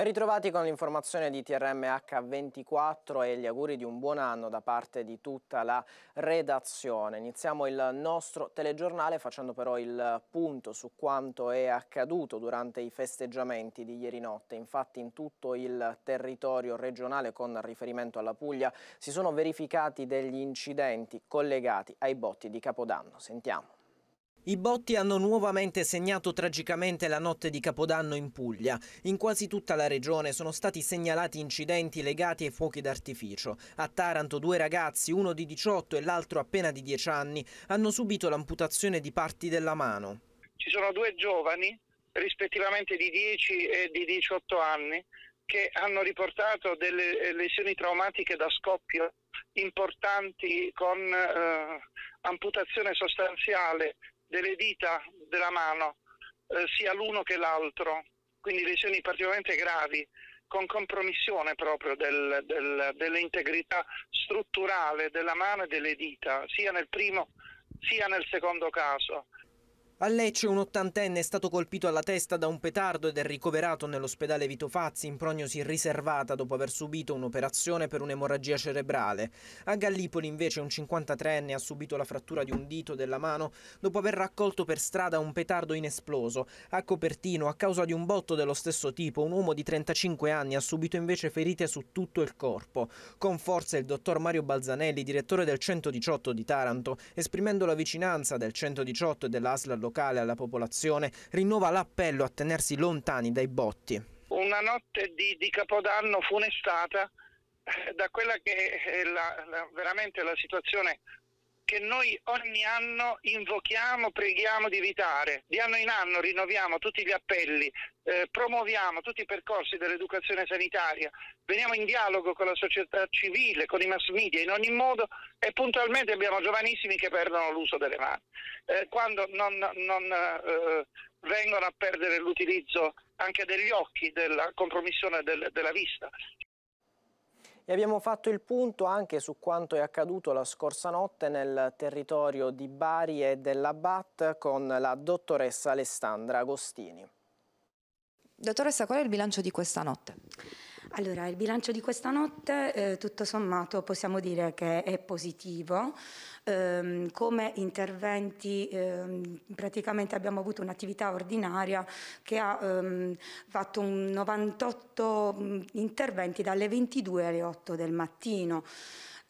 Ben ritrovati con l'informazione di TRMH24 e gli auguri di un buon anno da parte di tutta la redazione. Iniziamo il nostro telegiornale facendo però il punto su quanto è accaduto durante i festeggiamenti di ieri notte. Infatti in tutto il territorio regionale con riferimento alla Puglia si sono verificati degli incidenti collegati ai botti di Capodanno. Sentiamo. I botti hanno nuovamente segnato tragicamente la notte di Capodanno in Puglia. In quasi tutta la regione sono stati segnalati incidenti legati ai fuochi d'artificio. A Taranto due ragazzi, uno di 18 e l'altro appena di 10 anni, hanno subito l'amputazione di parti della mano. Ci sono due giovani, rispettivamente di 10 e di 18 anni, che hanno riportato delle eh, lesioni traumatiche da scoppio importanti con eh, amputazione sostanziale delle dita della mano, eh, sia l'uno che l'altro, quindi lesioni particolarmente gravi, con compromissione proprio del, del, dell'integrità strutturale della mano e delle dita, sia nel primo sia nel secondo caso. A Lecce un ottantenne è stato colpito alla testa da un petardo ed è ricoverato nell'ospedale Vito Fazzi in prognosi riservata dopo aver subito un'operazione per un'emorragia cerebrale. A Gallipoli invece un 53enne ha subito la frattura di un dito della mano dopo aver raccolto per strada un petardo inesploso. A Copertino, a causa di un botto dello stesso tipo, un uomo di 35 anni ha subito invece ferite su tutto il corpo. Con forza il dottor Mario Balzanelli, direttore del 118 di Taranto, esprimendo la vicinanza del 118 e dell'ASL locale alla popolazione rinnova l'appello a tenersi lontani dai botti. Una notte di, di Capodanno funestata eh, da quella che è la, la, veramente la situazione che noi ogni anno invochiamo, preghiamo di evitare. Di anno in anno rinnoviamo tutti gli appelli, eh, promuoviamo tutti i percorsi dell'educazione sanitaria, veniamo in dialogo con la società civile, con i mass media in ogni modo e puntualmente abbiamo giovanissimi che perdono l'uso delle mani. Eh, quando non, non eh, vengono a perdere l'utilizzo anche degli occhi, della compromissione del, della vista. E abbiamo fatto il punto anche su quanto è accaduto la scorsa notte nel territorio di Bari e della BAT con la dottoressa Alessandra Agostini. Dottoressa, qual è il bilancio di questa notte? Allora, il bilancio di questa notte, eh, tutto sommato, possiamo dire che è positivo. Ehm, come interventi, ehm, praticamente abbiamo avuto un'attività ordinaria che ha ehm, fatto 98 interventi dalle 22 alle 8 del mattino.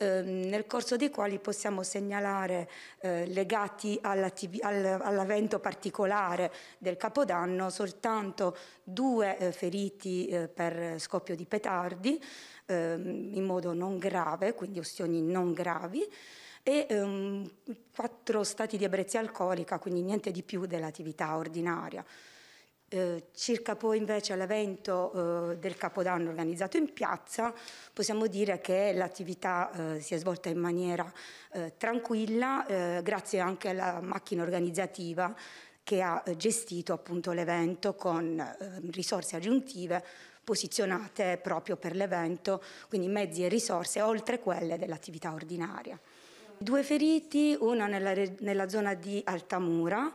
Ehm, nel corso dei quali possiamo segnalare eh, legati alla all'avvento particolare del Capodanno soltanto due eh, feriti eh, per scoppio di petardi ehm, in modo non grave, quindi ustioni non gravi e ehm, quattro stati di ebbrezza alcolica, quindi niente di più dell'attività ordinaria. Eh, circa poi invece l'evento eh, del Capodanno organizzato in piazza, possiamo dire che l'attività eh, si è svolta in maniera eh, tranquilla, eh, grazie anche alla macchina organizzativa che ha gestito appunto l'evento con risorse aggiuntive posizionate proprio per l'evento, quindi mezzi e risorse oltre quelle dell'attività ordinaria. Due feriti, uno nella, nella zona di Altamura,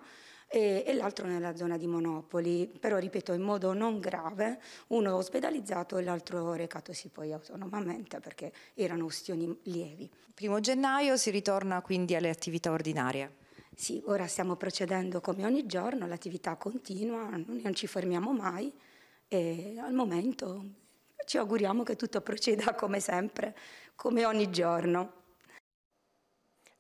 e, e l'altro nella zona di Monopoli, però ripeto in modo non grave, uno ospedalizzato e l'altro recatosi poi autonomamente perché erano ustioni lievi. Primo gennaio si ritorna quindi alle attività ordinarie. Sì, ora stiamo procedendo come ogni giorno, l'attività continua, non ci fermiamo mai e al momento ci auguriamo che tutto proceda come sempre, come ogni giorno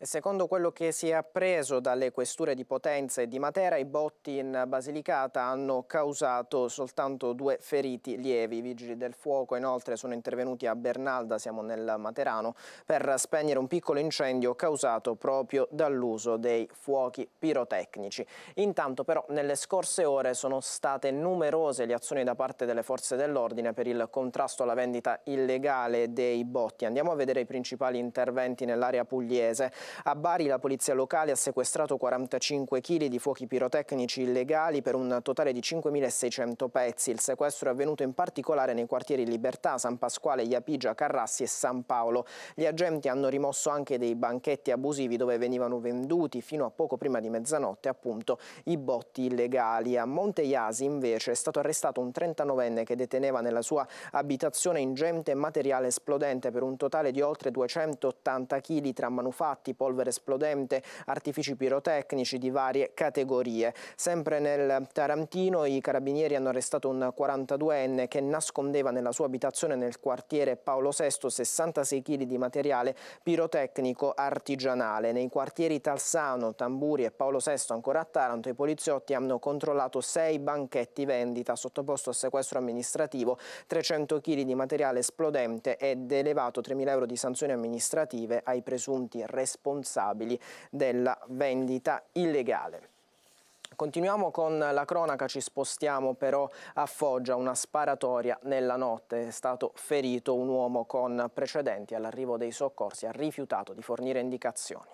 secondo quello che si è appreso dalle questure di Potenza e di Matera, i botti in Basilicata hanno causato soltanto due feriti lievi. I vigili del fuoco inoltre sono intervenuti a Bernalda, siamo nel Materano, per spegnere un piccolo incendio causato proprio dall'uso dei fuochi pirotecnici. Intanto però nelle scorse ore sono state numerose le azioni da parte delle forze dell'ordine per il contrasto alla vendita illegale dei botti. Andiamo a vedere i principali interventi nell'area pugliese. A Bari la polizia locale ha sequestrato 45 kg di fuochi pirotecnici illegali per un totale di 5.600 pezzi. Il sequestro è avvenuto in particolare nei quartieri Libertà, San Pasquale, Iapigia, Carrassi e San Paolo. Gli agenti hanno rimosso anche dei banchetti abusivi dove venivano venduti fino a poco prima di mezzanotte appunto i botti illegali. A Monte Iasi invece è stato arrestato un 39enne che deteneva nella sua abitazione ingente materiale esplodente per un totale di oltre 280 kg tra manufatti, polvere esplodente, artifici pirotecnici di varie categorie. Sempre nel Tarantino i carabinieri hanno arrestato un 42enne che nascondeva nella sua abitazione nel quartiere Paolo VI 66 kg di materiale pirotecnico artigianale. Nei quartieri Talsano, Tamburi e Paolo VI ancora a Taranto i poliziotti hanno controllato sei banchetti vendita sottoposto a sequestro amministrativo, 300 kg di materiale esplodente ed elevato 3.000 euro di sanzioni amministrative ai presunti responsabili responsabili della vendita illegale. Continuiamo con la cronaca, ci spostiamo però a Foggia, una sparatoria nella notte. È stato ferito un uomo con precedenti all'arrivo dei soccorsi, ha rifiutato di fornire indicazioni.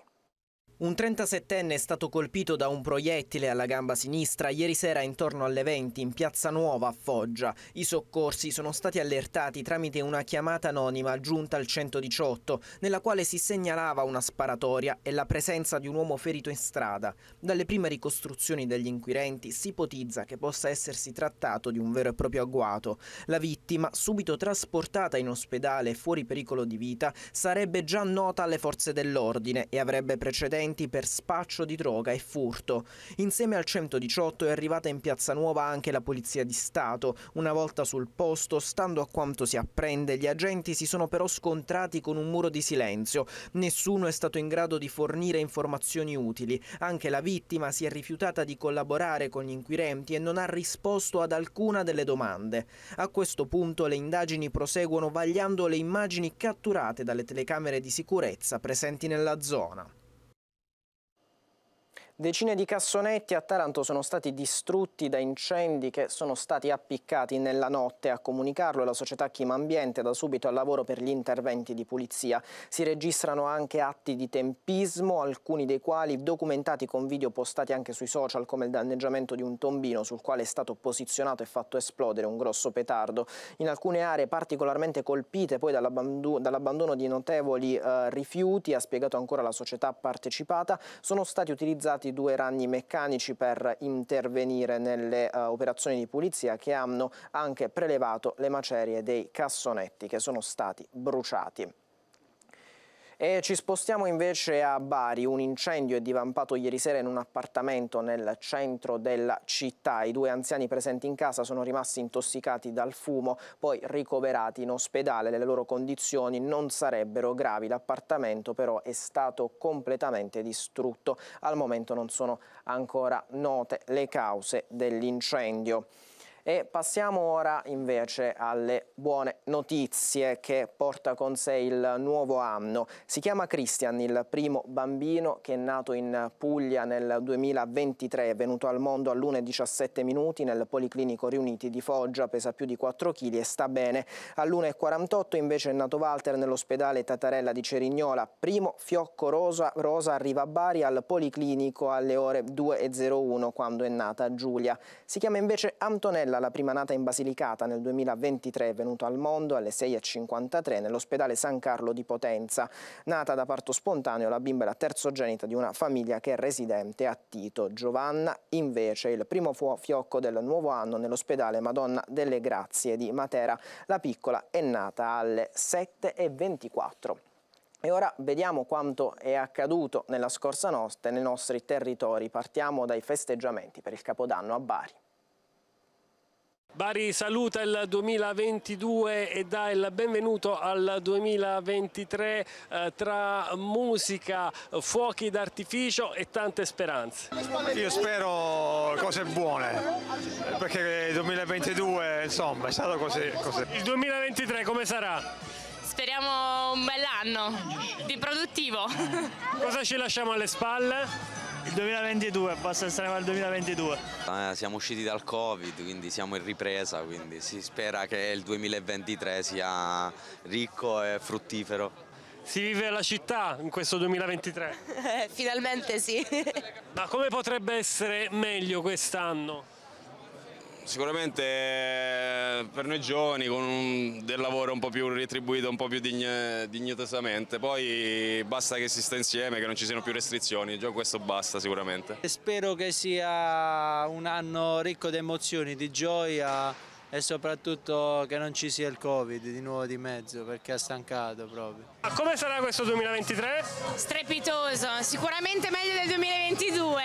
Un 37enne è stato colpito da un proiettile alla gamba sinistra ieri sera intorno alle 20 in Piazza Nuova a Foggia. I soccorsi sono stati allertati tramite una chiamata anonima giunta al 118, nella quale si segnalava una sparatoria e la presenza di un uomo ferito in strada. Dalle prime ricostruzioni degli inquirenti si ipotizza che possa essersi trattato di un vero e proprio agguato. La vittima, subito trasportata in ospedale fuori pericolo di vita, sarebbe già nota alle forze dell'ordine e avrebbe precedenti arresti per spaccio di droga e furto. Insieme al 118 è arrivata in Piazza Nuova anche la Polizia di Stato. Una volta sul posto, stando a quanto si apprende, gli agenti si sono però scontrati con un muro di silenzio. Nessuno è stato in grado di fornire informazioni utili. Anche la vittima si è rifiutata di collaborare con gli inquirenti e non ha risposto ad alcuna delle domande. A questo punto le indagini proseguono vagliando le immagini catturate dalle telecamere di sicurezza presenti nella zona. Decine di cassonetti a Taranto sono stati distrutti da incendi che sono stati appiccati nella notte. A comunicarlo la società Chima Ambiente da subito al lavoro per gli interventi di pulizia. Si registrano anche atti di tempismo, alcuni dei quali documentati con video postati anche sui social come il danneggiamento di un tombino sul quale è stato posizionato e fatto esplodere un grosso petardo. In alcune aree particolarmente colpite poi dall'abbandono di notevoli eh, rifiuti, ha spiegato ancora la società partecipata, sono stati utilizzati due ragni meccanici per intervenire nelle uh, operazioni di pulizia che hanno anche prelevato le macerie dei cassonetti che sono stati bruciati. E ci spostiamo invece a Bari. Un incendio è divampato ieri sera in un appartamento nel centro della città. I due anziani presenti in casa sono rimasti intossicati dal fumo, poi ricoverati in ospedale. Le loro condizioni non sarebbero gravi. L'appartamento però è stato completamente distrutto. Al momento non sono ancora note le cause dell'incendio. E passiamo ora invece alle buone notizie che porta con sé il nuovo anno. Si chiama Christian, il primo bambino che è nato in Puglia nel 2023, è venuto al mondo all'1.17 minuti nel Policlinico Riuniti di Foggia, pesa più di 4 kg e sta bene. All'1.48 invece è nato Walter nell'ospedale Tatarella di Cerignola, primo fiocco rosa, rosa arriva a Bari al Policlinico alle ore 2.01 quando è nata Giulia. Si chiama invece Antonella Antonella, la prima nata in Basilicata nel 2023, è venuta al mondo alle 6.53 nell'ospedale San Carlo di Potenza. Nata da parto spontaneo, la bimba è la terzogenita di una famiglia che è residente a Tito. Giovanna, invece, il primo fiocco del nuovo anno nell'ospedale Madonna delle Grazie di Matera. La piccola è nata alle 7.24. E ora vediamo quanto è accaduto nella scorsa notte nei nostri territori. Partiamo dai festeggiamenti per il Capodanno a Bari. Bari saluta il 2022 e dà il benvenuto al 2023 eh, tra musica, fuochi d'artificio e tante speranze. Io spero cose buone perché il 2022 insomma è stato così. così. Il 2023 come sarà? Speriamo un bell'anno di produttivo. Cosa ci lasciamo alle spalle? Il 2022, basta saremo al 2022. Eh, siamo usciti dal Covid, quindi siamo in ripresa, quindi si spera che il 2023 sia ricco e fruttifero. Si vive la città in questo 2023? Finalmente sì. Ma come potrebbe essere meglio quest'anno? Sicuramente eh, per noi giovani con un, del lavoro un po' più retribuito, un po' più digne, dignitosamente, poi basta che si sta insieme, che non ci siano più restrizioni, già questo basta sicuramente. Spero che sia un anno ricco di emozioni, di gioia e soprattutto che non ci sia il Covid di nuovo di mezzo perché ha stancato proprio. Come sarà questo 2023? Strepitoso, sicuramente meglio del 2022.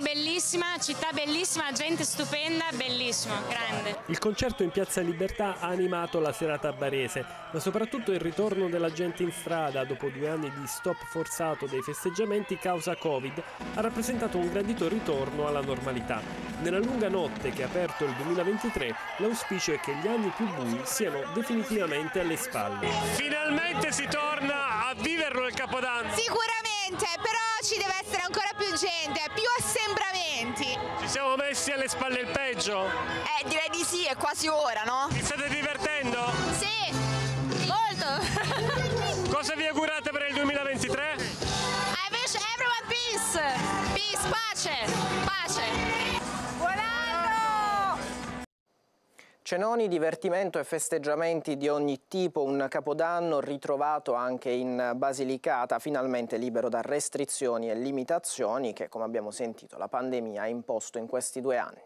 Bari bellissima, città bellissima, gente stupenda, bellissimo, grande. Il concerto in Piazza Libertà ha animato la serata barese, ma soprattutto il ritorno della gente in strada dopo due anni di stop forzato dei festeggiamenti causa Covid ha rappresentato un gradito ritorno alla normalità. Nella lunga notte che ha aperto il 2023, l'auspicio è che gli anni più bui siano definitivamente alle spalle. Finalmente si torna a viverlo il Capodanno! Sicur gente, però ci deve essere ancora più gente, più assembramenti. Ci siamo messi alle spalle il peggio? Eh, direi di sì, è quasi ora, no? Vi state divertendo? Sì, molto. Cosa vi augurate per il 2023? I wish everyone peace, peace, pace. pace. Cenoni, divertimento e festeggiamenti di ogni tipo, un capodanno ritrovato anche in Basilicata, finalmente libero da restrizioni e limitazioni che, come abbiamo sentito, la pandemia ha imposto in questi due anni.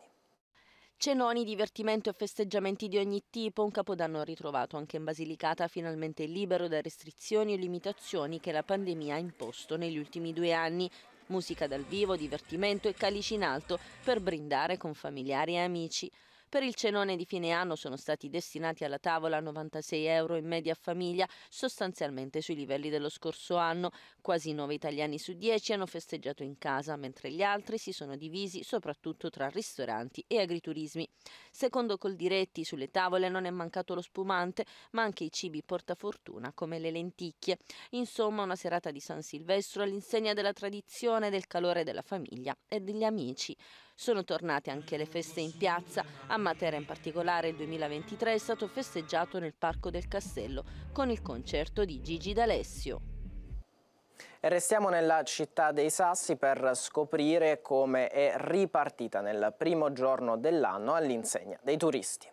Cenoni, divertimento e festeggiamenti di ogni tipo, un capodanno ritrovato anche in Basilicata, finalmente libero da restrizioni e limitazioni che la pandemia ha imposto negli ultimi due anni. Musica dal vivo, divertimento e calici in alto per brindare con familiari e amici. Per il cenone di fine anno sono stati destinati alla tavola 96 euro in media famiglia, sostanzialmente sui livelli dello scorso anno. Quasi 9 italiani su 10 hanno festeggiato in casa, mentre gli altri si sono divisi soprattutto tra ristoranti e agriturismi. Secondo Coldiretti, sulle tavole non è mancato lo spumante, ma anche i cibi portafortuna come le lenticchie. Insomma, una serata di San Silvestro all'insegna della tradizione, del calore della famiglia e degli amici. Sono tornate anche le feste in piazza. A Matera in particolare il 2023 è stato festeggiato nel Parco del Castello con il concerto di Gigi D'Alessio. E restiamo nella città dei Sassi per scoprire come è ripartita nel primo giorno dell'anno all'insegna dei turisti.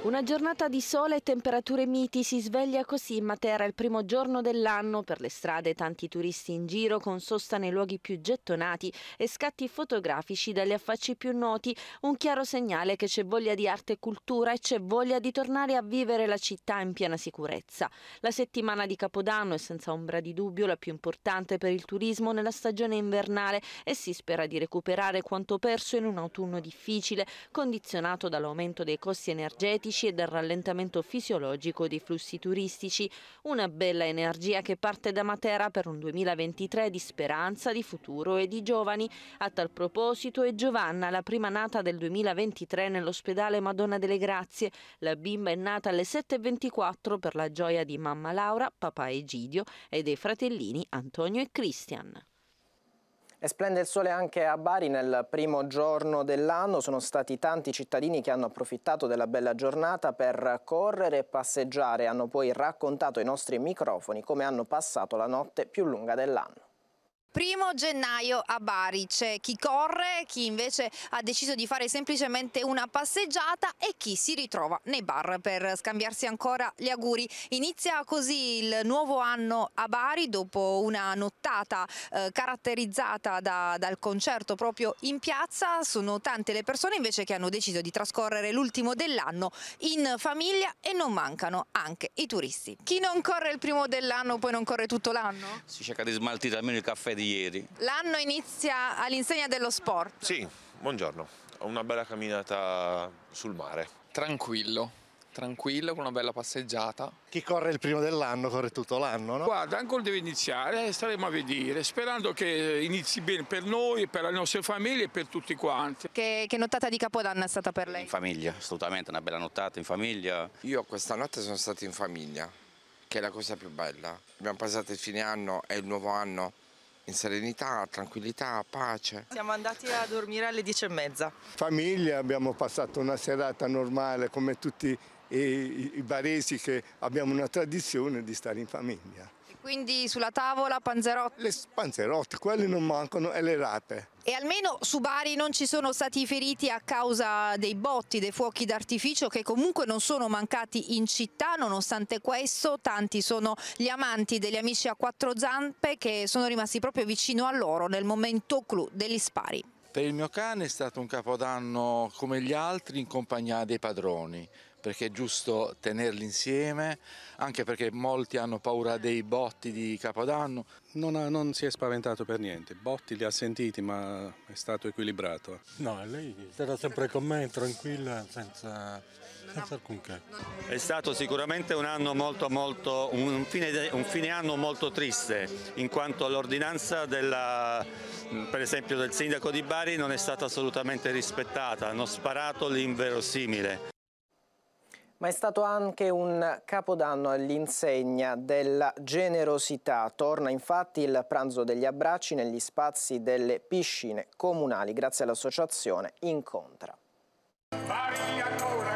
Una giornata di sole e temperature miti si sveglia così in Matera il primo giorno dell'anno, per le strade tanti turisti in giro con sosta nei luoghi più gettonati e scatti fotografici dagli affacci più noti, un chiaro segnale che c'è voglia di arte e cultura e c'è voglia di tornare a vivere la città in piena sicurezza. La settimana di Capodanno è senza ombra di dubbio la più importante per il turismo nella stagione invernale e si spera di recuperare quanto perso in un autunno difficile, condizionato dall'aumento dei costi energetici climatici e del rallentamento fisiologico dei flussi turistici. Una bella energia che parte da Matera per un 2023 di speranza, di futuro e di giovani. A tal proposito è Giovanna, la prima nata del 2023 nell'ospedale Madonna delle Grazie. La bimba è nata alle 7.24 per la gioia di mamma Laura, papà Egidio e dei fratellini Antonio e Cristian. E splende il sole anche a Bari nel primo giorno dell'anno. Sono stati tanti cittadini che hanno approfittato della bella giornata per correre e passeggiare. Hanno poi raccontato ai nostri microfoni come hanno passato la notte più lunga dell'anno primo gennaio a Bari. C'è chi corre, chi invece ha deciso di fare semplicemente una passeggiata e chi si ritrova nei bar per scambiarsi ancora gli auguri. Inizia così il nuovo anno a Bari dopo una nottata eh, caratterizzata da, dal concerto proprio in piazza. Sono tante le persone invece che hanno deciso di trascorrere l'ultimo dell'anno in famiglia e non mancano anche i turisti. Chi non corre il primo dell'anno poi non corre tutto l'anno? Si cerca di smaltire almeno il caffè di ieri. L'anno inizia all'insegna dello sport? Sì, buongiorno. Ho una bella camminata sul mare. Tranquillo tranquillo con una bella passeggiata. Chi corre il primo dell'anno corre tutto l'anno, no? Guarda, ancora deve iniziare, eh, staremo a vedere, sperando che inizi bene per noi, per le nostre famiglie e per tutti quanti. Che, che nottata di Capodanno è stata per lei? In famiglia, assolutamente, una bella nottata in famiglia. Io questa notte sono stato in famiglia, che è la cosa più bella. Abbiamo passato il fine anno e il nuovo anno in serenità, tranquillità, pace. Siamo andati a dormire alle dieci e mezza. Famiglia, abbiamo passato una serata normale come tutti e i baresi che abbiamo una tradizione di stare in famiglia. E quindi sulla tavola panzerotti? Le panzerotti, quelle non mancano, e le rape. E almeno su Bari non ci sono stati feriti a causa dei botti, dei fuochi d'artificio che comunque non sono mancati in città, nonostante questo tanti sono gli amanti degli amici a quattro zampe che sono rimasti proprio vicino a loro nel momento clou degli spari. Per il mio cane è stato un capodanno come gli altri in compagnia dei padroni perché è giusto tenerli insieme, anche perché molti hanno paura dei botti di Capodanno. Non, ha, non si è spaventato per niente, botti li ha sentiti ma è stato equilibrato. No, lei è stata sempre con me, tranquilla, senza, senza alcun che. È stato sicuramente un anno molto, molto, un fine, un fine anno molto triste, in quanto l'ordinanza della, per esempio del sindaco di Bari non è stata assolutamente rispettata, hanno sparato l'inverosimile ma è stato anche un capodanno all'insegna della generosità. Torna infatti il pranzo degli abbracci negli spazi delle piscine comunali grazie all'associazione Incontra. Maria Cora.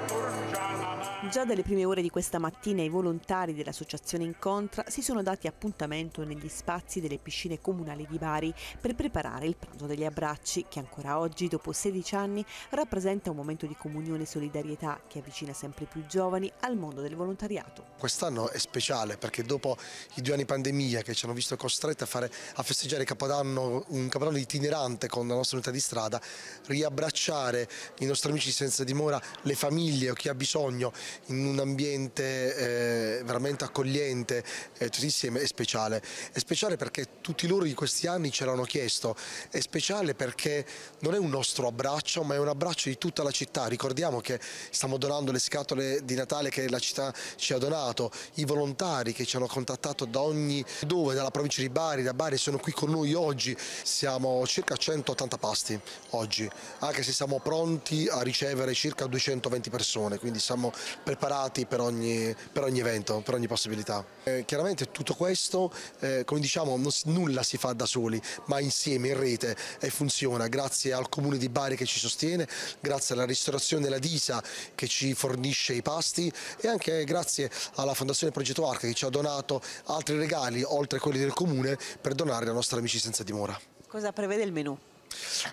Già dalle prime ore di questa mattina i volontari dell'associazione Incontra si sono dati appuntamento negli spazi delle piscine comunali di Bari per preparare il pranzo degli abbracci che ancora oggi, dopo 16 anni, rappresenta un momento di comunione e solidarietà che avvicina sempre più giovani al mondo del volontariato. Quest'anno è speciale perché dopo i due anni pandemia che ci hanno visto costretti a, fare, a festeggiare Capodanno, un Capodanno itinerante con la nostra unità di strada, riabbracciare i nostri amici senza dimora, le famiglie o chi ha bisogno in un ambiente eh, veramente accogliente, eh, tutti insieme, è speciale. È speciale perché tutti loro di questi anni ce l'hanno chiesto, è speciale perché non è un nostro abbraccio, ma è un abbraccio di tutta la città. Ricordiamo che stiamo donando le scatole di Natale che la città ci ha donato, i volontari che ci hanno contattato da ogni dove, dalla provincia di Bari, da Bari, sono qui con noi oggi, siamo circa 180 pasti oggi, anche se siamo pronti a ricevere circa 220 persone, quindi siamo preparati per ogni, per ogni evento, per ogni possibilità. Eh, chiaramente tutto questo, eh, come diciamo, non, nulla si fa da soli, ma insieme, in rete, e funziona grazie al Comune di Bari che ci sostiene, grazie alla ristorazione della Disa che ci fornisce i pasti e anche grazie alla Fondazione Progetto Arca che ci ha donato altri regali, oltre a quelli del Comune, per donare la nostra amici senza dimora. Cosa prevede il menù?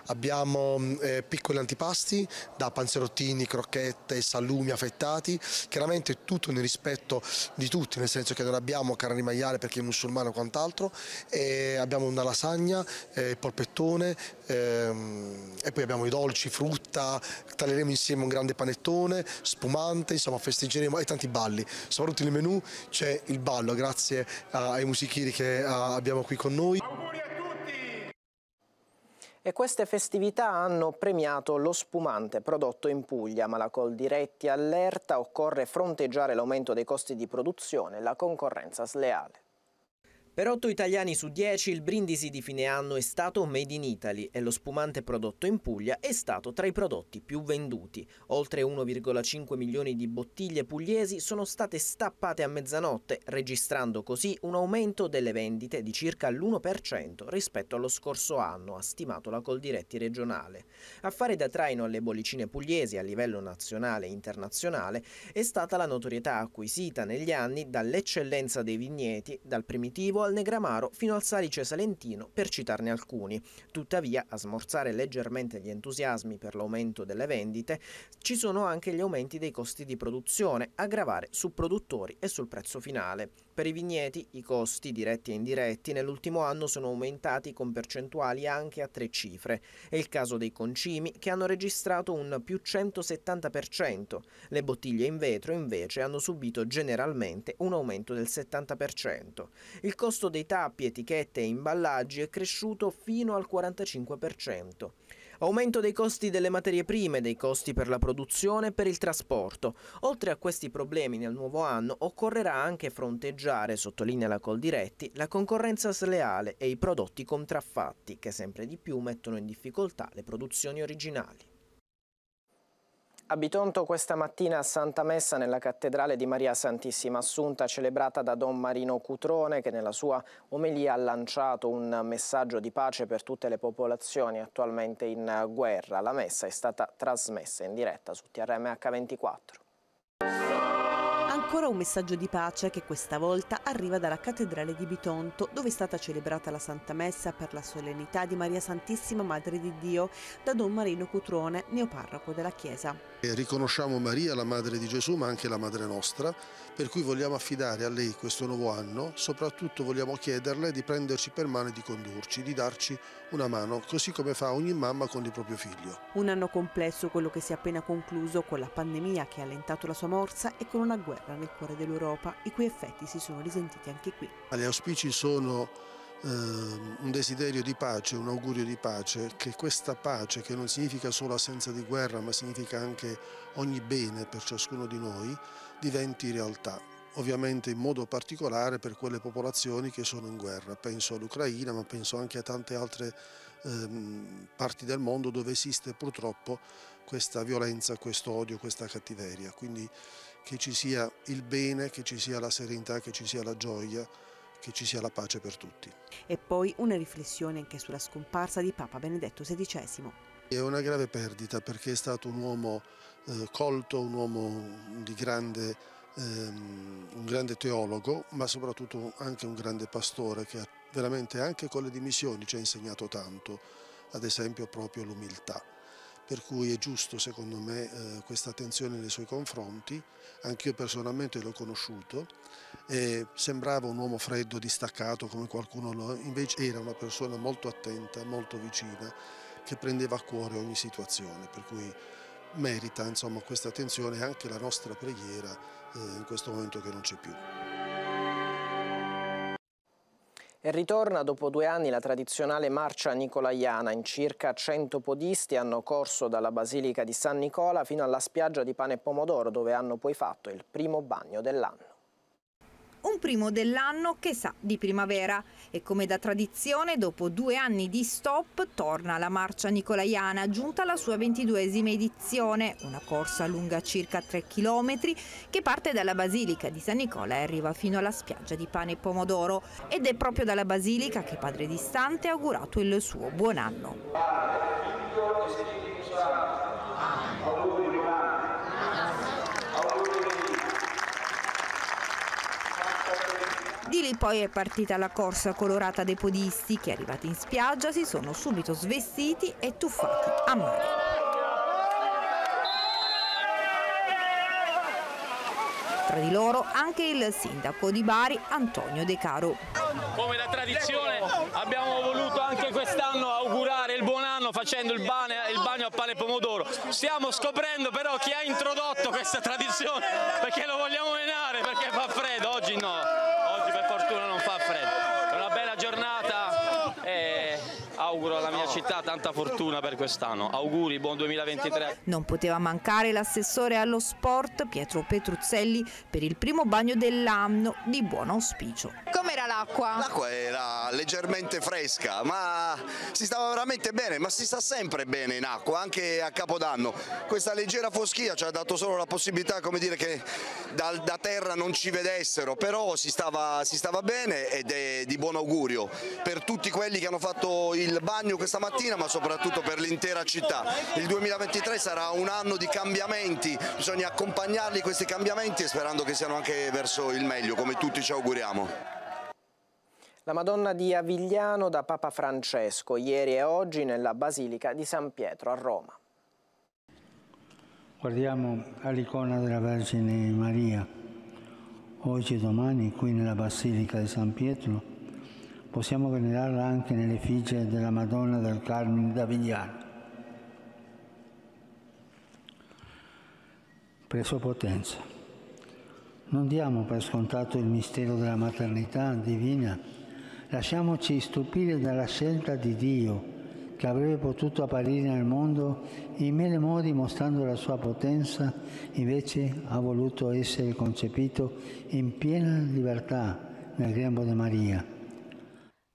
Abbiamo mm, eh, piccoli antipasti da panzerottini, crocchette, salumi affettati, chiaramente tutto nel rispetto di tutti, nel senso che non abbiamo carne di maiale perché è musulmano o quant'altro, abbiamo una lasagna, eh, polpettone ehm, e poi abbiamo i dolci, frutta, taglieremo insieme un grande panettone, spumante, insomma festeggeremo e tanti balli. Soprattutto nel menù c'è il ballo, grazie ai musichieri che abbiamo qui con noi. E queste festività hanno premiato lo spumante prodotto in Puglia, ma la col diretti allerta occorre fronteggiare l'aumento dei costi di produzione e la concorrenza sleale. Per 8 italiani su 10 il brindisi di fine anno è stato made in Italy e lo spumante prodotto in Puglia è stato tra i prodotti più venduti. Oltre 1,5 milioni di bottiglie pugliesi sono state stappate a mezzanotte, registrando così un aumento delle vendite di circa l'1% rispetto allo scorso anno, ha stimato la Coldiretti regionale. A fare da traino alle bollicine pugliesi a livello nazionale e internazionale è stata la notorietà acquisita negli anni dall'eccellenza dei vigneti, dal primitivo al Negramaro fino al Salice Salentino, per citarne alcuni. Tuttavia, a smorzare leggermente gli entusiasmi per l'aumento delle vendite, ci sono anche gli aumenti dei costi di produzione, a gravare su produttori e sul prezzo finale. Per i vigneti i costi, diretti e indiretti, nell'ultimo anno sono aumentati con percentuali anche a tre cifre. È il caso dei concimi che hanno registrato un più 170%. Le bottiglie in vetro invece hanno subito generalmente un aumento del 70%. Il costo dei tappi, etichette e imballaggi è cresciuto fino al 45%. Aumento dei costi delle materie prime, dei costi per la produzione e per il trasporto. Oltre a questi problemi nel nuovo anno occorrerà anche fronteggiare, sottolinea la Coldiretti, la concorrenza sleale e i prodotti contraffatti che sempre di più mettono in difficoltà le produzioni originali. A Bitonto questa mattina a Santa Messa nella cattedrale di Maria Santissima Assunta celebrata da Don Marino Cutrone che nella sua omelia ha lanciato un messaggio di pace per tutte le popolazioni attualmente in guerra. La messa è stata trasmessa in diretta su TRMH24. Ancora un messaggio di pace che questa volta arriva dalla cattedrale di Bitonto, dove è stata celebrata la Santa Messa per la solennità di Maria Santissima Madre di Dio da Don Marino Cutrone, neoparroco della Chiesa. Riconosciamo Maria, la madre di Gesù, ma anche la madre nostra, per cui vogliamo affidare a lei questo nuovo anno, soprattutto vogliamo chiederle di prenderci per mano e di condurci, di darci una mano, così come fa ogni mamma con il proprio figlio. Un anno complesso quello che si è appena concluso con la pandemia che ha allentato la sua morsa e con una guerra nel cuore dell'Europa, i cui effetti si sono risentiti anche qui. Gli auspici sono Ehm, un desiderio di pace, un augurio di pace, che questa pace, che non significa solo assenza di guerra, ma significa anche ogni bene per ciascuno di noi, diventi realtà. Ovviamente in modo particolare per quelle popolazioni che sono in guerra. Penso all'Ucraina, ma penso anche a tante altre ehm, parti del mondo dove esiste purtroppo questa violenza, questo odio, questa cattiveria. Quindi che ci sia il bene, che ci sia la serenità, che ci sia la gioia che ci sia la pace per tutti. E poi una riflessione anche sulla scomparsa di Papa Benedetto XVI. È una grave perdita perché è stato un uomo eh, colto, un uomo di grande, ehm, un grande teologo, ma soprattutto anche un grande pastore che ha veramente anche con le dimissioni ci ha insegnato tanto, ad esempio proprio l'umiltà per cui è giusto secondo me eh, questa attenzione nei suoi confronti, anch'io personalmente l'ho conosciuto eh, sembrava un uomo freddo, distaccato come qualcuno lo invece era una persona molto attenta, molto vicina, che prendeva a cuore ogni situazione, per cui merita insomma, questa attenzione e anche la nostra preghiera eh, in questo momento che non c'è più. E ritorna dopo due anni la tradizionale marcia nicolaiana. In circa 100 podisti hanno corso dalla Basilica di San Nicola fino alla spiaggia di Pane e Pomodoro dove hanno poi fatto il primo bagno dell'anno un primo dell'anno che sa di primavera e come da tradizione dopo due anni di stop torna la marcia nicolaiana giunta alla sua ventiduesima edizione, una corsa lunga circa 3 km che parte dalla Basilica di San Nicola e arriva fino alla spiaggia di Pane e Pomodoro ed è proprio dalla Basilica che Padre Distante ha augurato il suo buon anno. poi è partita la corsa colorata dei podisti che arrivati in spiaggia si sono subito svestiti e tuffati a mare. Tra di loro anche il sindaco di Bari Antonio De Caro. Come la tradizione abbiamo voluto anche quest'anno augurare il buon anno facendo il bagno, a pane e pomodoro. Stiamo scoprendo però chi ha introdotto questa tradizione perché lo vogliamo tanta fortuna per quest'anno. Auguri, buon 2023. Non poteva mancare l'assessore allo sport Pietro Petruzzelli per il primo bagno dell'anno di buon auspicio. Com'era l'acqua? L'acqua era leggermente fresca, ma si stava veramente bene, ma si sta sempre bene in acqua, anche a Capodanno. Questa leggera foschia ci ha dato solo la possibilità, come dire, che da, da terra non ci vedessero, però si stava, si stava bene ed è di buon augurio per tutti quelli che hanno fatto il bagno questa mattina, ma soprattutto per l'intera città. Il 2023 sarà un anno di cambiamenti, bisogna accompagnarli questi cambiamenti e sperando che siano anche verso il meglio, come tutti ci auguriamo. La Madonna di Avigliano da Papa Francesco, ieri e oggi nella Basilica di San Pietro a Roma. Guardiamo all'icona della Vergine Maria, oggi e domani qui nella Basilica di San Pietro possiamo venerarla anche nell'effigie della Madonna del Carmine da d'Avigliano. Presso potenza. Non diamo per scontato il mistero della maternità divina, lasciamoci stupire dalla scelta di Dio che avrebbe potuto apparire nel mondo in mille modi mostrando la sua potenza, invece ha voluto essere concepito in piena libertà nel grembo di Maria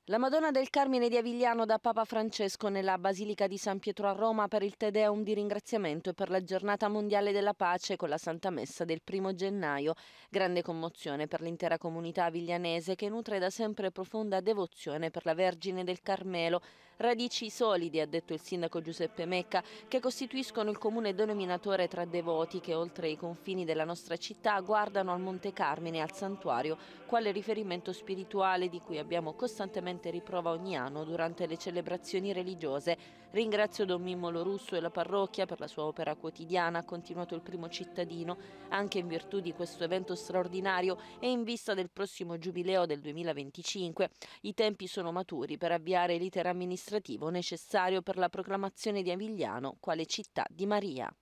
la Madonna del Carmine di Avigliano da Papa Francesco nella Basilica di San Pietro a Roma per il Te Deum di ringraziamento e per la Giornata Mondiale della Pace con la Santa Messa del primo gennaio. Grande commozione per l'intera comunità aviglianese che nutre da sempre profonda devozione per la Vergine del Carmelo. Radici solide, ha detto il sindaco Giuseppe Mecca, che costituiscono il comune denominatore tra devoti che oltre i confini della nostra città guardano al Monte Carmine e al santuario, quale riferimento spirituale di cui abbiamo costantemente riprova ogni anno durante le celebrazioni religiose Ringrazio Don Mimmolo Russo e la parrocchia per la sua opera quotidiana, ha continuato il primo cittadino, anche in virtù di questo evento straordinario e in vista del prossimo giubileo del 2025. I tempi sono maturi per avviare l'iter amministrativo necessario per la proclamazione di Avigliano quale città di Maria.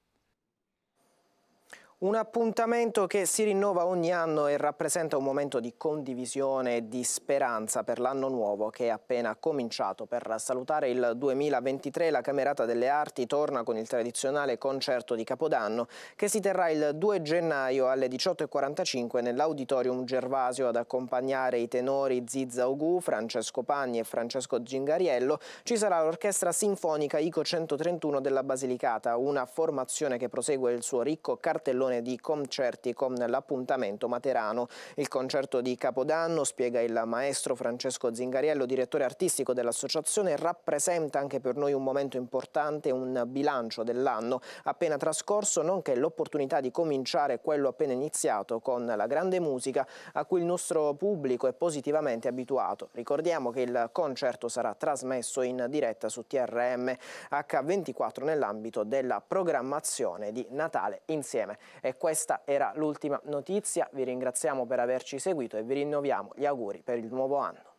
Un appuntamento che si rinnova ogni anno e rappresenta un momento di condivisione e di speranza per l'anno nuovo che è appena cominciato. Per salutare il 2023 la Camerata delle Arti torna con il tradizionale concerto di Capodanno che si terrà il 2 gennaio alle 18.45 nell'Auditorium Gervasio ad accompagnare i tenori Zizza Ugu, Francesco Pagni e Francesco Gingariello. Ci sarà l'Orchestra Sinfonica ICO 131 della Basilicata, una formazione che prosegue il suo ricco cartellone edizione di Concerti con l'appuntamento materano. Il concerto di Capodanno, spiega il maestro Francesco Zingariello, direttore artistico dell'associazione, rappresenta anche per noi un momento importante, un bilancio dell'anno appena trascorso, nonché l'opportunità di cominciare quello appena iniziato con la grande musica a cui il nostro pubblico è positivamente abituato. Ricordiamo che il concerto sarà trasmesso in diretta su TRM H24 nell'ambito della programmazione di Natale insieme. E questa era l'ultima notizia, vi ringraziamo per averci seguito e vi rinnoviamo gli auguri per il nuovo anno.